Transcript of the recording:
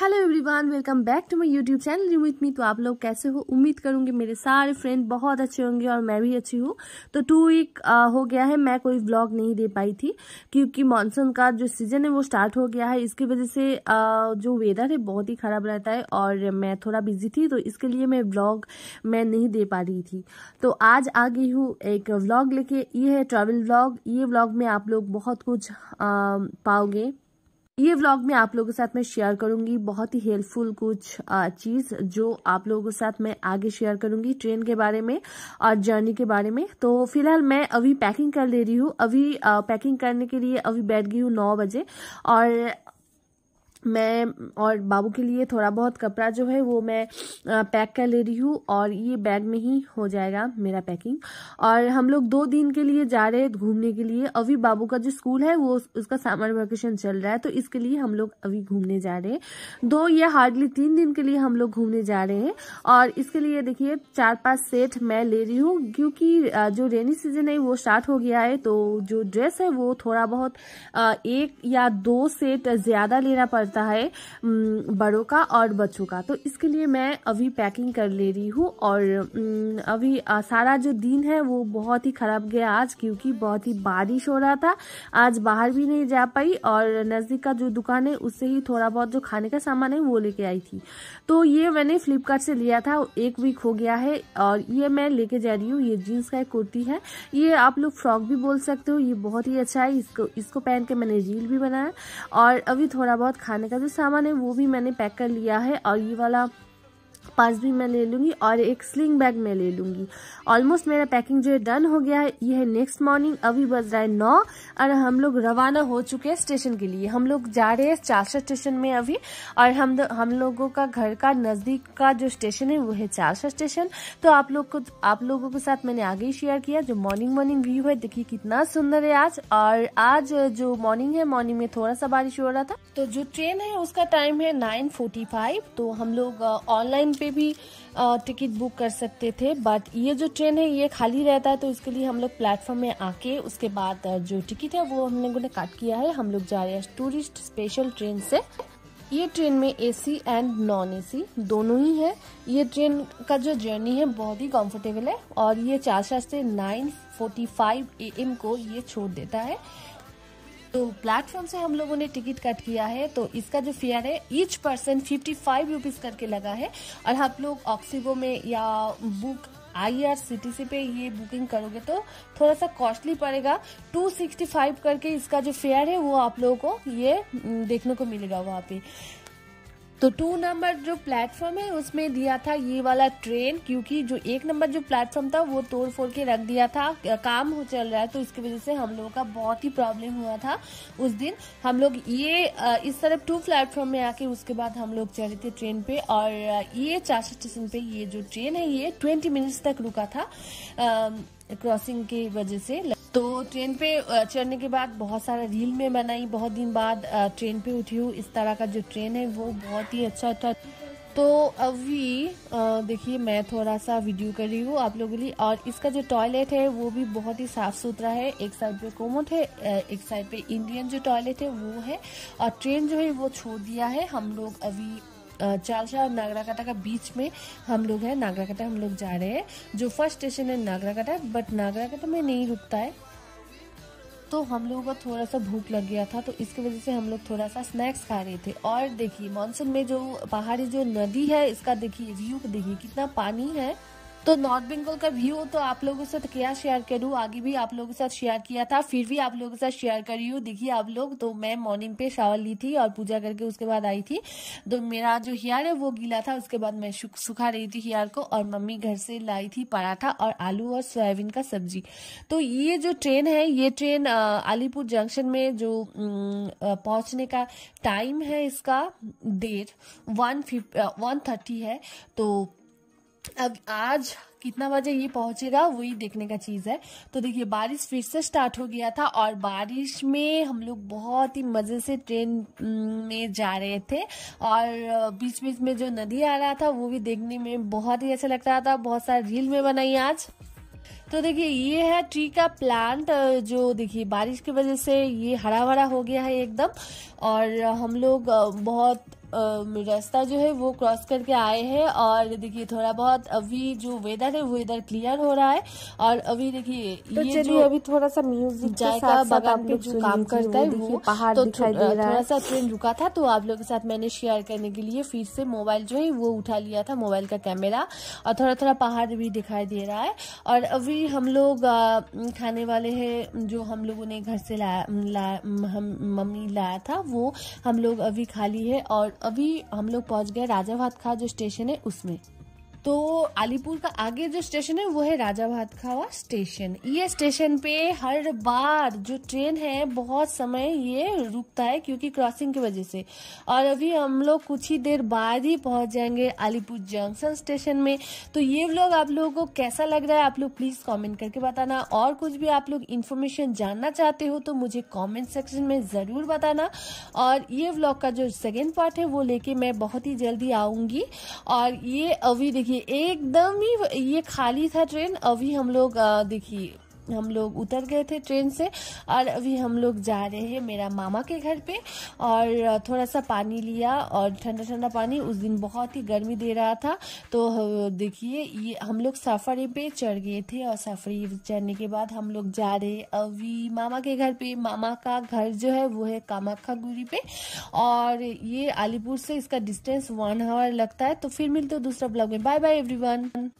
hello everyone welcome back to my YouTube channel रिमित मी तो आप लोग कैसे हो उम्मीद करूंगी मेरे सारे फ्रेंड बहुत अच्छे होंगे और मैं भी अच्छी हूँ तो टू वीक हो गया है मैं कोई व्लॉग नहीं दे पाई थी क्योंकि मॉनसून का जो सीजन है वो स्टार्ट हो गया है इसकी वजह से आ, जो वेदर है बहुत ही ख़राब रहता है और मैं थोड़ा बिजी थी तो इसके लिए मैं ब्लॉग मैं नहीं दे पा रही थी तो आज आ गई हूँ एक व्लॉग लेके ये है ट्रेवल व्लॉग ये व्लॉग में आप लोग बहुत कुछ आ, पाओगे ये व्लॉग में आप लोगों के साथ में शेयर करूंगी बहुत ही हेल्पफुल कुछ चीज़ जो आप लोगों के साथ मैं आगे शेयर करूंगी ट्रेन के बारे में और जर्नी के बारे में तो फिलहाल मैं अभी पैकिंग कर ले रही हूँ अभी पैकिंग करने के लिए अभी बैठ गई हूँ नौ बजे और मैं और बाबू के लिए थोड़ा बहुत कपड़ा जो है वो मैं पैक कर ले रही हूँ और ये बैग में ही हो जाएगा मेरा पैकिंग और हम लोग दो दिन के लिए जा रहे हैं घूमने के लिए अभी बाबू का जो स्कूल है वो उसका समर वेकेशन चल रहा है तो इसके लिए हम लोग अभी घूमने जा रहे हैं दो या हार्डली तीन दिन के लिए हम लोग घूमने जा रहे हैं और इसके लिए देखिए चार पाँच सेट मैं ले रही हूँ क्योंकि जो रेनी सीजन है वो स्टार्ट हो गया है तो जो ड्रेस है वो थोड़ा बहुत एक या दो सेट ज़्यादा लेना पड़ करता है बड़ों का और बच्चों का तो इसके लिए मैं अभी पैकिंग कर ले रही हूँ और अभी सारा जो दिन है वो बहुत ही ख़राब गया आज क्योंकि बहुत ही बारिश हो रहा था आज बाहर भी नहीं जा पाई और नज़दीक का जो दुकान है उससे ही थोड़ा बहुत जो खाने का सामान है वो लेके आई थी तो ये मैंने फ्लिपकार्ट से लिया था एक वीक हो गया है और ये मैं लेके जा रही हूँ ये जीन्स का एक कुर्ती है ये आप लोग फ्रॉक भी बोल सकते हो ये बहुत ही अच्छा है इसको इसको पहन के मैंने रील भी बनाया और अभी थोड़ा बहुत खाने बनाने का जो सामान है वो भी मैंने पैक कर लिया है और ये वाला पास भी मैं ले लूँगी और एक स्लिंग बैग मैं ले लूँगी ऑलमोस्ट मेरा पैकिंग जो है डन हो गया है यह है नेक्स्ट मॉर्निंग अभी बज रहा है नौ और हम लोग रवाना हो चुके हैं स्टेशन के लिए हम लोग जा रहे हैं चारसा स्टेशन में अभी और हम हम लोगों का घर का नज़दीक का जो स्टेशन है वो है चारसा स्टेशन तो आप लोग को आप लोगों के साथ मैंने आगे ही शेयर किया जो मॉर्निंग मॉर्निंग व्यू है देखिए कितना सुंदर है आज और आज जो मॉर्निंग है मॉर्निंग में थोड़ा सा बारिश हो रहा था तो जो ट्रेन है उसका टाइम है नाइन तो हम लोग ऑनलाइन पे भी टिकट बुक कर सकते थे बट ये जो ट्रेन है ये खाली रहता है तो इसके लिए हम लोग प्लेटफॉर्म में आके उसके बाद जो टिकट है वो हम लोगों ने कट किया है हम लोग जा रहे हैं टूरिस्ट स्पेशल ट्रेन से ये ट्रेन में एसी एंड नॉन एसी दोनों ही है ये ट्रेन का जो जर्नी है बहुत ही कंफर्टेबल है और ये चार से nine forty five A M को ये छोड़ देता है तो प्लेटफॉर्म से हम लोगों ने टिकट कट किया है तो इसका जो फेयर है each person fifty five rupees करके लगा है और आप हाँ लोग ऑक्सीगो में या book I R C T C पे ये बुकिंग करोगे तो थोड़ा सा कॉस्टली पड़ेगा टू सिक्सटी फाइव करके इसका जो फेयर है वो आप लोगों को ये हम्म, देखने को मिलेगा वहाँ पे तो टू नंबर जो प्लेटफॉर्म है उसमें दिया था ये वाला ट्रेन क्योंकि जो एक नंबर जो प्लेटफॉर्म था वो तोड़ फोड़ के रख दिया था काम हो चल रहा है तो इसकी वजह से हम लोगों का बहुत ही प्रॉब्लम हुआ था उस दिन हम लोग ये इस तरफ टू प्लेटफॉर्म में आके उसके बाद हम लोग चले थे ट्रेन पे और ये चाशा स्टेशन पे ये जो ट्रेन है ये ट्वेंटी मिनट्स तक रुका था क्रॉसिंग की वजह से तो ट्रेन पे चढ़ने के बाद बहुत सारा रील में बनाई बहुत दिन बाद ट्रेन पे उठी हूँ इस तरह का जो ट्रेन है वो बहुत ही अच्छा था तो अभी देखिए मैं थोड़ा सा वीडियो कर रही हूँ आप लोगों के लिए और इसका जो टॉयलेट है वो भी बहुत ही साफ़ सुथरा है एक साइड पे कोमोट है एक साइड पे इंडियन जो टॉयलेट है वो है और ट्रेन जो है वो छोड़ दिया है हम लोग अभी चालसा और नागराकाटा का बीच में हम लोग हैं नागराकाटा हम लोग जा रहे हैं जो फर्स्ट स्टेशन है नागराकाटा बट नागराकाटा में नहीं रुकता है तो हम लोगों को थोड़ा सा भूख लग गया था तो इसकी वजह से हम लोग थोड़ा सा स्नैक्स खा रहे थे और देखिए मानसून में जो पहाड़ी जो नदी है इसका देखिए व्यू देखिए कितना पानी है तो नॉर्थ बंगाल का व्यू तो आप लोगों के साथ तो क्या शेयर करूँ आगे भी आप लोगों के साथ शेयर किया था फिर भी आप लोगों के साथ शेयर कर रही हूँ देखिए आप लोग तो मैं मॉर्निंग पे शावर ली थी और पूजा करके उसके बाद आई थी तो मेरा जो हेयर है वो गीला था उसके बाद मैं सुखा रही थी हेयर को और मम्मी घर से लाई थी पराठा और आलू और सोयाबीन का सब्जी तो ये जो ट्रेन है ये ट्रेन अलीपुर जंक्शन में जो पहुँचने का टाइम है इसका देर वन फिफ्ट वन थर्टी है तो अब आज कितना बजे ये पहुंचेगा वही देखने का चीज़ है तो देखिए बारिश फिर से स्टार्ट हो गया था और बारिश में हम लोग बहुत ही मज़े से ट्रेन में जा रहे थे और बीच बीच में जो नदी आ रहा था वो भी देखने में बहुत ही अच्छा लग रहा था बहुत सारे रील में बनाई आज तो देखिए ये है ट्री का प्लांट जो देखिए बारिश की वजह से ये हरा भरा हो गया है एकदम और हम लोग बहुत रास्ता जो है वो क्रॉस करके आए हैं और देखिए थोड़ा बहुत अभी जो वेदर है वो इधर क्लियर हो रहा है और अभी देखिए तो ये जो अभी थोड़ा सा म्यूजिक जायका बगान के जो काम करता है वो पहाड़ तो थोड़ा सा ट्रेन रुका था तो आप लोगों के साथ मैंने शेयर करने के लिए फिर से मोबाइल जो है वो उठा लिया था मोबाइल का कैमरा और थोड़ा थोड़ा पहाड़ भी दिखाई दे रहा है और अभी हम लोग खाने वाले है जो हम लोगों ने घर से लाया मम्मी लाया था वो हम लोग अभी खाली है और अभी हम लोग पहुंच गए राजा भात खा जो स्टेशन है उसमें तो अलीपुर का आगे जो स्टेशन है वो है राजा भातखावा स्टेशन ये स्टेशन पे हर बार जो ट्रेन है बहुत समय ये रुकता है क्योंकि क्रॉसिंग की वजह से और अभी हम लोग कुछ ही देर बाद ही पहुंच जाएंगे अलीपुर जंक्शन स्टेशन में तो ये व्लॉग आप लोगों को कैसा लग रहा है आप लोग प्लीज़ कॉमेंट करके बताना और कुछ भी आप लोग इन्फॉर्मेशन जानना चाहते हो तो मुझे कॉमेंट सेक्शन में ज़रूर बताना और ये व्लॉग का जो सेकेंड पार्ट है वो लेके मैं बहुत ही जल्दी आऊंगी और ये अभी देखिए ये एकदम ही ये खाली था ट्रेन अभी हम लोग देखिए हम लोग उतर गए थे ट्रेन से और अभी हम लोग जा रहे हैं मेरा मामा के घर पे और थोड़ा सा पानी लिया और ठंडा ठंडा पानी उस दिन बहुत ही गर्मी दे रहा था तो देखिए ये हम लोग सफरी पे चढ़ गए थे और सफरी चढ़ने के बाद हम लोग जा रहे अभी मामा के घर पे मामा का घर जो है वो है कामाखा गुरी पे और ये अलीपुर से इसका डिस्टेंस वन आवर लगता है तो फिर मिलते हो दूसरा ब्लॉग में बाय बाय एवरी